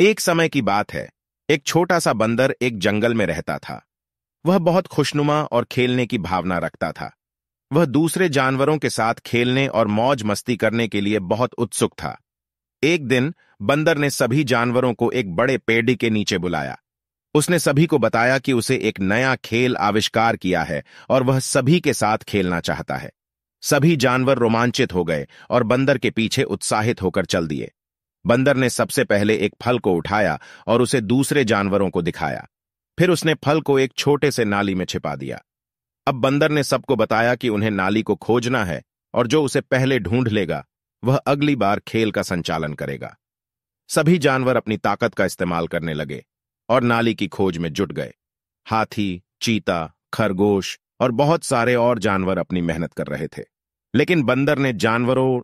एक समय की बात है एक छोटा सा बंदर एक जंगल में रहता था वह बहुत खुशनुमा और खेलने की भावना रखता था वह दूसरे जानवरों के साथ खेलने और मौज मस्ती करने के लिए बहुत उत्सुक था एक दिन बंदर ने सभी जानवरों को एक बड़े पेड़ी के नीचे बुलाया उसने सभी को बताया कि उसे एक नया खेल आविष्कार किया है और वह सभी के साथ खेलना चाहता है सभी जानवर रोमांचित हो गए और बंदर के पीछे उत्साहित होकर चल दिए बंदर ने सबसे पहले एक फल को उठाया और उसे दूसरे जानवरों को दिखाया फिर उसने फल को एक छोटे से नाली में छिपा दिया अब बंदर ने सबको बताया कि उन्हें नाली को खोजना है और जो उसे पहले ढूंढ लेगा वह अगली बार खेल का संचालन करेगा सभी जानवर अपनी ताकत का इस्तेमाल करने लगे और नाली की खोज में जुट गए हाथी चीता खरगोश और बहुत सारे और जानवर अपनी मेहनत कर रहे थे लेकिन बंदर ने जानवरों